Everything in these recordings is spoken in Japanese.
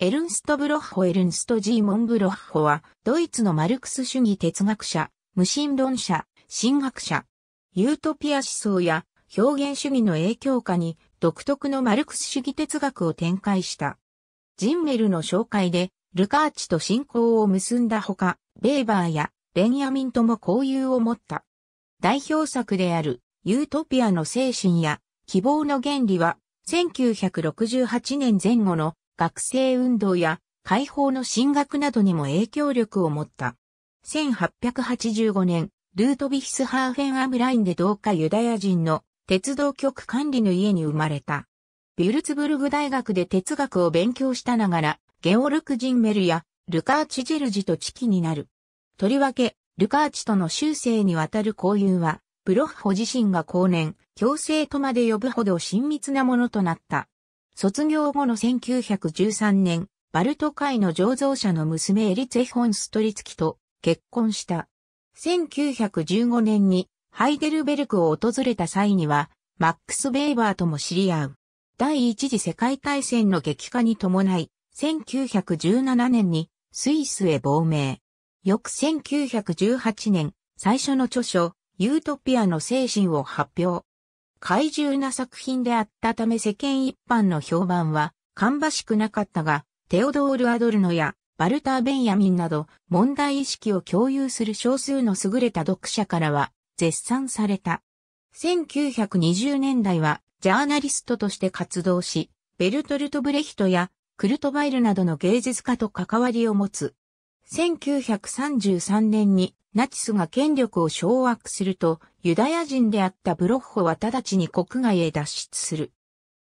エルンスト・ブロッホ・エルンスト・ジーモン・ブロッホは、ドイツのマルクス主義哲学者、無神論者、神学者、ユートピア思想や表現主義の影響下に独特のマルクス主義哲学を展開した。ジンメルの紹介で、ルカーチと信仰を結んだほか、ベーバーやベンヤミンとも交友を持った。代表作である、ユートピアの精神や希望の原理は、1968年前後の学生運動や解放の進学などにも影響力を持った。1885年、ルートビヒスハーフェンアムラインで同化ユダヤ人の鉄道局管理の家に生まれた。ビュルツブルグ大学で哲学を勉強したながら、ゲオルク・ジンメルやルカーチ・ジェルジと知己になる。とりわけ、ルカーチとの修正にわたる交友は、ブロッホ自身が後年、強制とまで呼ぶほど親密なものとなった。卒業後の1913年、バルト海の醸造者の娘エリツェホンストリツキと結婚した。1915年にハイデルベルクを訪れた際には、マックス・ベイバーとも知り合う。第一次世界大戦の激化に伴い、1917年にスイスへ亡命。翌1918年、最初の著書、ユートピアの精神を発表。怪獣な作品であったため世間一般の評判は、芳しくなかったが、テオドール・アドルノや、バルター・ベンヤミンなど、問題意識を共有する少数の優れた読者からは、絶賛された。1920年代は、ジャーナリストとして活動し、ベルトルト・ブレヒトや、クルトバイルなどの芸術家と関わりを持つ、1933年にナチスが権力を掌握すると、ユダヤ人であったブロッホは直ちに国外へ脱出する。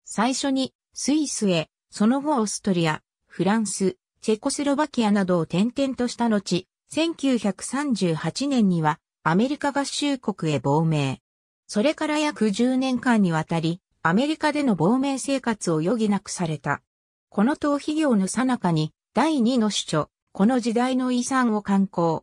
最初にスイスへ、その後オーストリア、フランス、チェコスロバキアなどを転々とした後、1938年にはアメリカ合衆国へ亡命。それから約10年間にわたり、アメリカでの亡命生活を余儀なくされた。この逃避業の最中に、第2の主張、この時代の遺産を観光。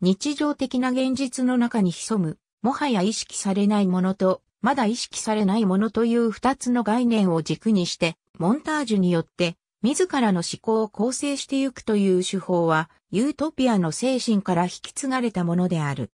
日常的な現実の中に潜む、もはや意識されないものと、まだ意識されないものという二つの概念を軸にして、モンタージュによって、自らの思考を構成してゆくという手法は、ユートピアの精神から引き継がれたものである。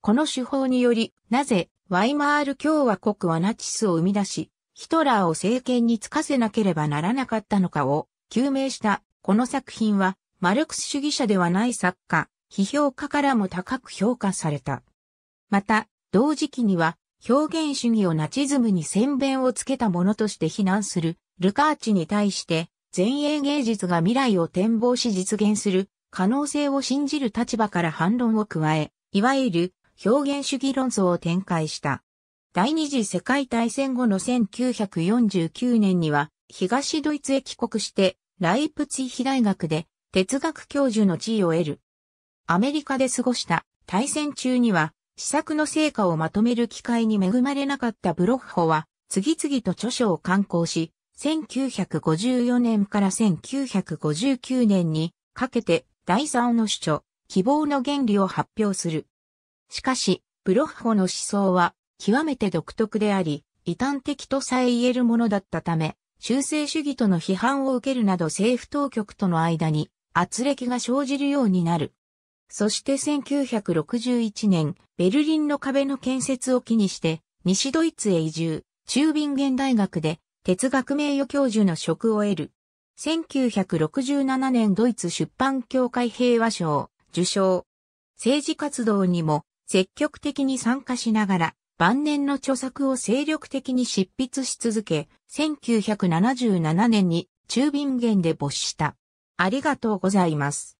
この手法により、なぜ、ワイマール共和国はナチスを生み出し、ヒトラーを政権につかせなければならなかったのかを、究明した、この作品は、マルクス主義者ではない作家、批評家からも高く評価された。また、同時期には、表現主義をナチズムに宣弁をつけたものとして非難する、ルカーチに対して、前衛芸術が未来を展望し実現する、可能性を信じる立場から反論を加え、いわゆる表現主義論争を展開した。第二次世界大戦後の1949年には東ドイツへ帰国してライプツィヒ大学で哲学教授の地位を得る。アメリカで過ごした大戦中には、試作の成果をまとめる機会に恵まれなかったブロッホは、次々と著書を刊行し、1954年から1959年にかけて第三の主張、希望の原理を発表する。しかし、ブロッホの思想は極めて独特であり、異端的とさえ言えるものだったため、修正主義との批判を受けるなど政府当局との間に圧力が生じるようになる。そして1961年、ベルリンの壁の建設を機にして、西ドイツへ移住、中便現大学で哲学名誉教授の職を得る。1967年ドイツ出版協会平和賞受賞。政治活動にも積極的に参加しながら晩年の著作を精力的に執筆し続け、1977年に中便現で没した。ありがとうございます。